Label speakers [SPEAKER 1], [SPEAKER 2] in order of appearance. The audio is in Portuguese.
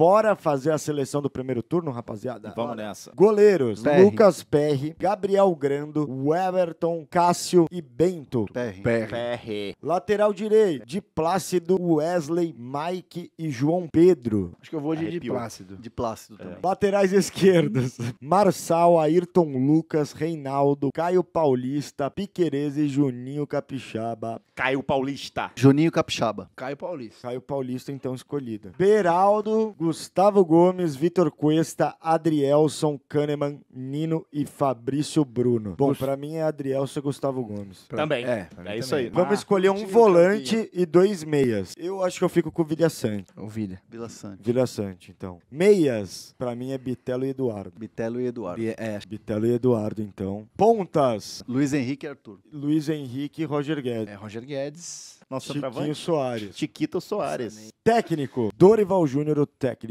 [SPEAKER 1] Bora fazer a seleção do primeiro turno, rapaziada? Vamos nessa. Goleiros: Lucas Perry, Gabriel Grando, Everton, Cássio e Bento. Perry. Perry. Lateral direito: de Plácido, Wesley, Mike e João Pedro. Acho que eu vou de, de Plácido. De Plácido é. também. Laterais esquerdos: Marçal, Ayrton Lucas, Reinaldo, Caio Paulista, Piquerez e Juninho Capixaba. Caio Paulista. Juninho Capixaba. Caio Paulista. Caio Paulista, então, escolhido. Beraldo, Gustavo. Gustavo Gomes, Vitor Cuesta, Adrielson, Kahneman, Nino e Fabrício Bruno. Bom, para mim é Adrielson e Gustavo Gomes. Também. É, é isso também. aí. Vamos ah, escolher um volante e dois meias. Eu acho que eu fico com o Vilha Sante. O Vilha. Vila Sante. Vila Sante, então. Meias, para mim é Bitelo e Eduardo. Bitelo e Eduardo. é. Bitelo e Eduardo, então. Pontas. Luiz Henrique e Arthur. Luiz Henrique e Roger Guedes. É, Roger Guedes nosso Chiquinho centroavante. Soares. Tiquito Soares. Técnico, Dorival Júnior, o técnico.